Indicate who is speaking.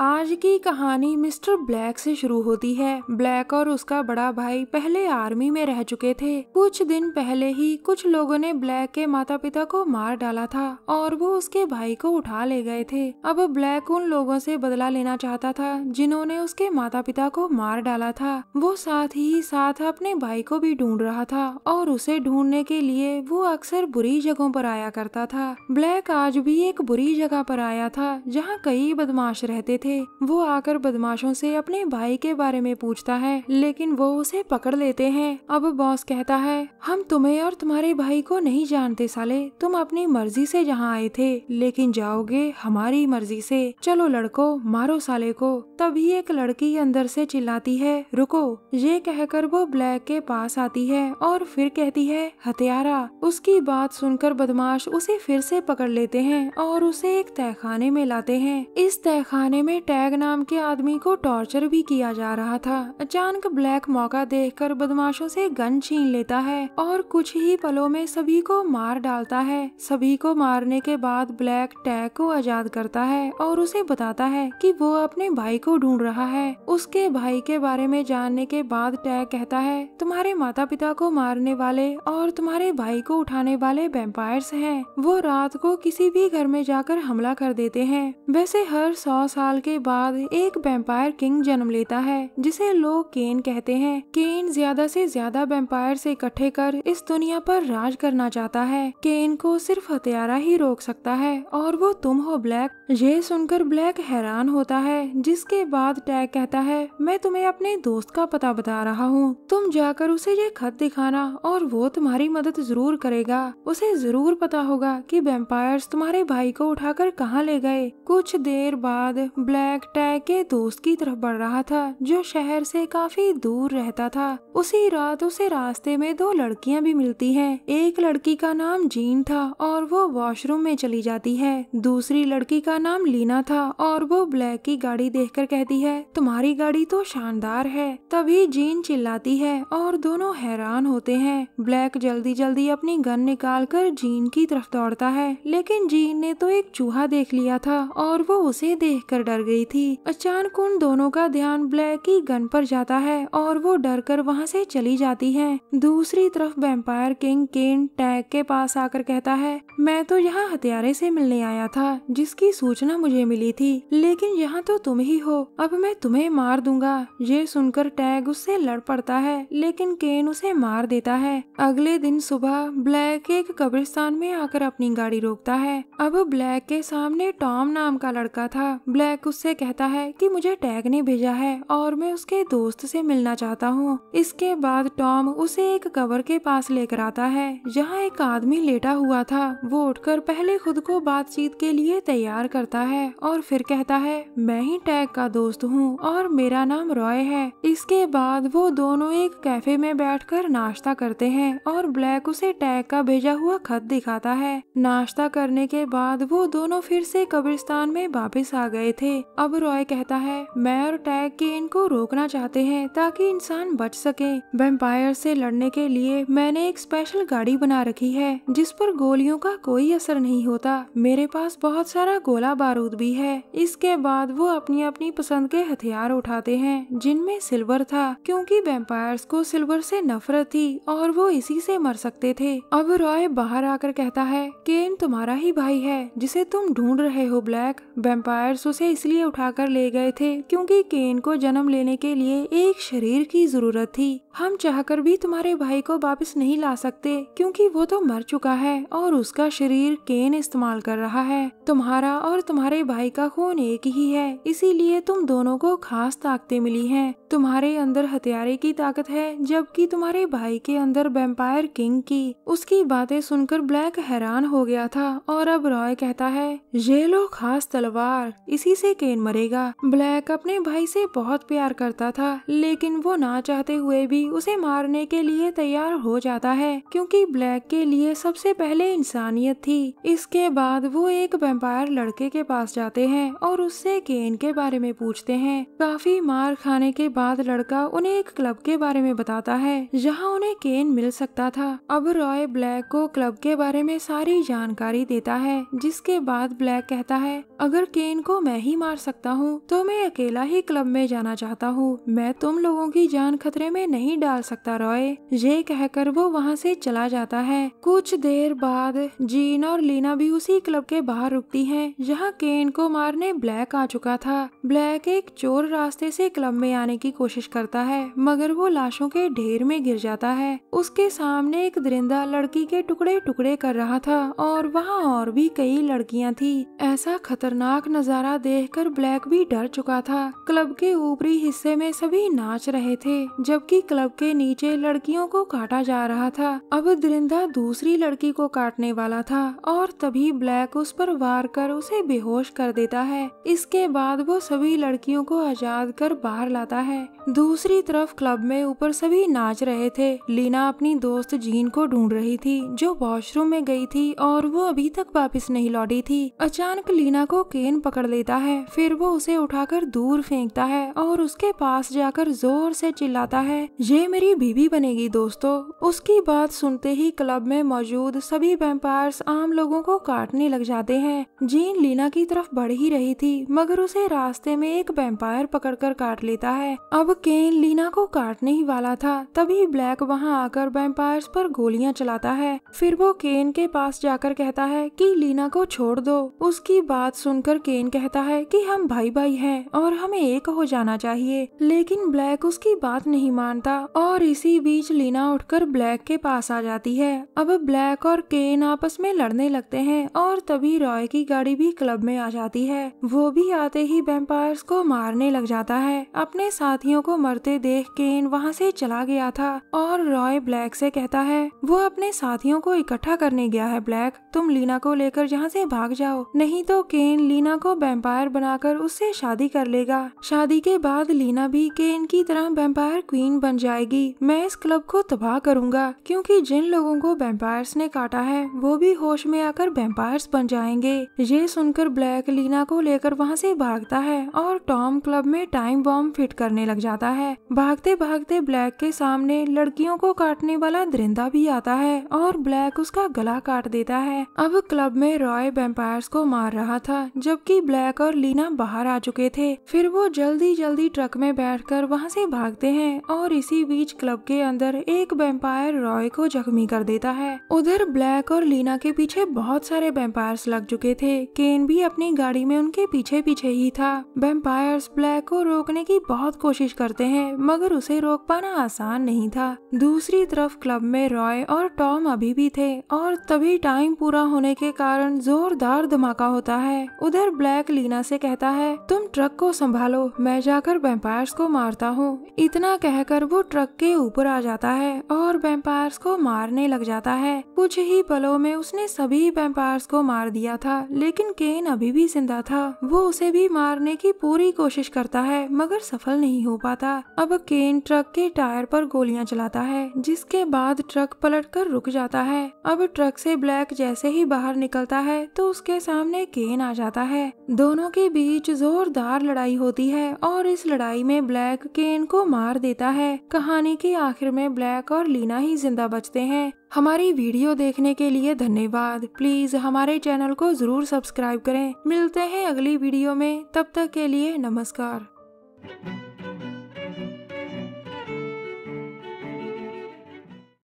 Speaker 1: आज की कहानी मिस्टर ब्लैक से शुरू होती है ब्लैक और उसका बड़ा भाई पहले आर्मी में रह चुके थे कुछ दिन पहले ही कुछ लोगों ने ब्लैक के माता पिता को मार डाला था और वो उसके भाई को उठा ले गए थे अब ब्लैक उन लोगों से बदला लेना चाहता था जिन्होंने उसके माता पिता को मार डाला था वो साथ ही साथ अपने भाई को भी ढूंढ रहा था और उसे ढूंढने के लिए वो अक्सर बुरी जगहों पर आया करता था ब्लैक आज भी एक बुरी जगह पर आया था जहाँ कई बदमाश रहते थे थे वो आकर बदमाशों से अपने भाई के बारे में पूछता है लेकिन वो उसे पकड़ लेते हैं अब बॉस कहता है हम तुम्हें और तुम्हारे भाई को नहीं जानते साले तुम अपनी मर्जी से जहाँ आए थे लेकिन जाओगे हमारी मर्जी से चलो लड़को मारो साले को तभी एक लड़की अंदर से चिल्लाती है रुको ये कहकर वो ब्लैक के पास आती है और फिर कहती है हत्यारा उसकी बात सुनकर बदमाश उसे फिर से पकड़ लेते हैं और उसे एक तहखाने में लाते हैं इस तहखाने में में टैग नाम के आदमी को टॉर्चर भी किया जा रहा था अचानक ब्लैक मौका देखकर बदमाशों से गन छीन लेता है और कुछ ही पलों में सभी को मार डालता है सभी को मारने के बाद ब्लैक टैग को आजाद करता है और उसे बताता है कि वो अपने भाई को ढूंढ रहा है उसके भाई के बारे में जानने के बाद टैग कहता है तुम्हारे माता पिता को मारने वाले और तुम्हारे भाई को उठाने वाले वेम्पायर्स हैं। वो रात को किसी भी घर में जाकर हमला कर देते हैं वैसे हर सौ साल के बाद एक वेम्पायर किंग जन्म लेता है जिसे लोग केन कहते हैं केन ज्यादा से ज्यादा वेम्पायर से इकट्ठे कर इस दुनिया पर राज करना चाहता है केन को सिर्फ हत्यारा ही रोक सकता है और वो तुम हो ब्लैक ये सुनकर ब्लैक हैरान होता है जिसके बाद टैग कहता है मैं तुम्हें अपने दोस्त का पता बता रहा हूँ तुम जाकर उसे ये खत दिखाना और वो तुम्हारी मदद जरूर करेगा उसे जरूर पता होगा कि वेम्पायर तुम्हारे भाई को उठाकर कहाँ ले गए कुछ देर बाद ब्लैक ब्लैक टैग के दोस्त की तरफ बढ़ रहा था जो शहर से काफी दूर रहता था उसी रात उसे रास्ते में दो लड़कियां भी मिलती हैं। एक लड़की का नाम जीन था और वो वॉशरूम में चली जाती है दूसरी लड़की का नाम लीना था और वो ब्लैक की गाड़ी देख कहती है तुम्हारी गाड़ी तो शानदार है तभी जीन चिल्लाती है और दोनों हैरान होते हैं ब्लैक जल्दी जल्दी अपनी गन निकाल कर जीन की तरफ दौड़ता है लेकिन जीन ने तो एक चूहा देख लिया था और वो उसे देख कर डर गई थी अचानक उन दोनों का ध्यान ब्लैक की गन पर जाता है और वो डर कर वहाँ से चली जाती है दूसरी तरफ वेम्पायर किंग केन टैग के पास आकर कहता है मैं तो यहाँ हथियारे से मिलने आया था जिसकी सूचना मुझे मिली थी लेकिन यहाँ तो तुम ही हो अब मैं तुम्हें मार दूंगा ये सुनकर टैग उससे लड़ पड़ता है लेकिन केन उसे मार देता है अगले दिन सुबह ब्लैक एक कब्रिस्तान में आकर अपनी गाड़ी रोकता है अब ब्लैक के सामने टॉम नाम का लड़का था ब्लैक उस उससे कहता है कि मुझे टैग ने भेजा है और मैं उसके दोस्त से मिलना चाहता हूँ इसके बाद टॉम उसे एक कवर के पास लेकर आता है जहाँ एक आदमी लेटा हुआ था वो उठकर पहले खुद को बातचीत के लिए तैयार करता है और फिर कहता है मैं ही टैग का दोस्त हूँ और मेरा नाम रॉय है इसके बाद वो दोनों एक कैफे में कर नाश्ता करते हैं और ब्लैक उसे टैग का भेजा हुआ खत दिखाता है नाश्ता करने के बाद वो दोनों फिर से कब्रिस्तान में वापिस आ गए थे अब रॉय कहता है मैं और टैग के इनको रोकना चाहते हैं ताकि इंसान बच सके वेम्पायर से लड़ने के लिए मैंने एक स्पेशल गाड़ी बना रखी है जिस पर गोलियों का कोई असर नहीं होता मेरे पास बहुत सारा गोला बारूद भी है इसके बाद वो अपनी अपनी पसंद के हथियार उठाते हैं जिनमें सिल्वर था क्यूँकी वेम्पायर को सिल्वर से नफरत थी और वो इसी से मर सकते थे अब रॉय बाहर आकर कहता है केन तुम्हारा ही भाई है जिसे तुम ढूंढ रहे हो ब्लैक वेम्पायर उसे इसी इसलिए उठाकर ले गए थे क्योंकि केन को जन्म लेने के लिए एक शरीर की जरूरत थी हम चाहकर भी तुम्हारे भाई को वापस नहीं ला सकते क्योंकि वो तो मर चुका है और उसका शरीर केन इस्तेमाल कर रहा है तुम्हारा और तुम्हारे भाई का खून एक ही है इसीलिए तुम दोनों को खास ताकतें मिली हैं तुम्हारे अंदर हथियारे की ताकत है जबकि तुम्हारे भाई के अंदर वेम्पायर किंग की उसकी बातें सुनकर ब्लैक हैरान हो गया था और अब रॉय कहता है ये लो खास तलवार इसी से केन मरेगा ब्लैक अपने भाई से बहुत प्यार करता था लेकिन वो ना चाहते हुए भी उसे मारने के लिए तैयार हो जाता है क्योंकि ब्लैक के लिए सबसे पहले इंसानियत थी इसके बाद वो एक वेम्पायर लड़के के पास जाते हैं और उससे केन के बारे में पूछते हैं काफी मार खाने के बाद लड़का उन्हें एक क्लब के बारे में बताता है जहाँ उन्हें केन मिल सकता था अब रॉय ब्लैक को क्लब के बारे में सारी जानकारी देता है जिसके बाद ब्लैक कहता है अगर केन को मैं ही मार सकता हूँ तो मैं अकेला ही क्लब में जाना चाहता हूँ मैं तुम लोगों की जान खतरे में नहीं डाल सकता रॉय ये कहकर वो वहाँ से चला जाता है कुछ देर बाद जीन और लीना भी उसी क्लब के बाहर रुकती हैं जहाँ केन को मारने ब्लैक आ चुका था ब्लैक एक चोर रास्ते से क्लब में आने की की कोशिश करता है मगर वो लाशों के ढेर में गिर जाता है उसके सामने एक दरिंदा लड़की के टुकड़े टुकड़े कर रहा था और वहाँ और भी कई लड़कियाँ थी ऐसा खतरनाक नजारा देखकर ब्लैक भी डर चुका था क्लब के ऊपरी हिस्से में सभी नाच रहे थे जबकि क्लब के नीचे लड़कियों को काटा जा रहा था अब दरिंदा दूसरी लड़की को काटने वाला था और तभी ब्लैक उस पर वार कर उसे बेहोश कर देता है इसके बाद वो सभी लड़कियों को आजाद कर बाहर लाता है हैं दूसरी तरफ क्लब में ऊपर सभी नाच रहे थे लीना अपनी दोस्त जीन को ढूंढ रही थी जो वॉशरूम में गई थी और वो अभी तक वापस नहीं लौटी थी अचानक लीना को केन पकड़ लेता है फिर वो उसे उठाकर दूर फेंकता है और उसके पास जाकर जोर से चिल्लाता है ये मेरी बीबी बनेगी दोस्तों उसकी बात सुनते ही क्लब में मौजूद सभी वेम्पायर्स आम लोगों को काटने लग जाते हैं जीन लीना की तरफ बढ़ ही रही थी मगर उसे रास्ते में एक वेम्पायर पकड़ काट लेता है अब केन लीना को काटने ही वाला था तभी ब्लैक वहां आकर वैम्पायर्स पर गोलियां चलाता है फिर वो केन के पास जाकर कहता है कि लीना को छोड़ दो उसकी बात सुनकर केन कहता है कि हम भाई भाई हैं और हमें एक हो जाना चाहिए लेकिन ब्लैक उसकी बात नहीं मानता और इसी बीच लीना उठकर ब्लैक के पास आ जाती है अब ब्लैक और केन आपस में लड़ने लगते है और तभी रॉय की गाड़ी भी क्लब में आ जाती है वो भी आते ही वेम्पायर्स को मारने लग जाता है अपने साथ साथियों को मरते देख केन वहाँ से चला गया था और रॉय ब्लैक से कहता है वो अपने साथियों को इकट्ठा करने गया है ब्लैक तुम लीना को लेकर यहाँ से भाग जाओ नहीं तो केन लीना को वेम्पायर बनाकर उससे शादी कर लेगा शादी के बाद लीना भी केन की तरह वेम्पायर क्वीन बन जाएगी मैं इस क्लब को तबाह करूंगा क्योंकि जिन लोगों को वेम्पायर्स ने काटा है वो भी होश में आकर वेम्पायर्स बन जाएंगे ये सुनकर ब्लैक लीना को लेकर वहाँ से भागता है और टॉम क्लब में टाइम बॉम्ब फिट करने लग जाता है भागते भागते ब्लैक के सामने लड़कियों को काटने वाला दरिंदा भी आता है और ब्लैक उसका गला काट देता है अब क्लब में रॉय वेम्पायर्स को मार रहा था जबकि ब्लैक और लीना बाहर आ चुके थे फिर वो जल्दी जल्दी ट्रक में बैठ कर वहाँ से भागते हैं और इसी बीच क्लब के अंदर एक वेम्पायर रॉय को जख्मी कर देता है उधर ब्लैक और लीना के पीछे बहुत सारे वेम्पायर्स लग चुके थे केन भी अपनी गाड़ी में उनके पीछे पीछे ही था वेम्पायर्स ब्लैक को रोकने की बहुत कोशिश कोशिश करते हैं मगर उसे रोक पाना आसान नहीं था दूसरी तरफ क्लब में रॉय और टॉम अभी भी थे और तभी टाइम पूरा होने के कारण जोरदार धमाका होता है उधर ब्लैक लीना से कहता है तुम ट्रक को संभालो मैं जाकर वेम्पायर्स को मारता हूँ इतना कहकर वो ट्रक के ऊपर आ जाता है और वेम्पायर्स को मारने लग जाता है कुछ ही पलों में उसने सभी वेम्पायर्स को मार दिया था लेकिन केन अभी भी जिंदा था वो उसे भी मारने की पूरी कोशिश करता है मगर सफल नहीं हो पाता अब केन ट्रक के टायर पर गोलियां चलाता है जिसके बाद ट्रक पलटकर रुक जाता है अब ट्रक से ब्लैक जैसे ही बाहर निकलता है तो उसके सामने केन आ जाता है दोनों के बीच जोरदार लड़ाई होती है और इस लड़ाई में ब्लैक केन को मार देता है कहानी के आखिर में ब्लैक और लीना ही जिंदा बचते हैं हमारी वीडियो देखने के लिए धन्यवाद प्लीज हमारे चैनल को जरूर सब्सक्राइब करें मिलते हैं अगली वीडियो में तब तक के लिए नमस्कार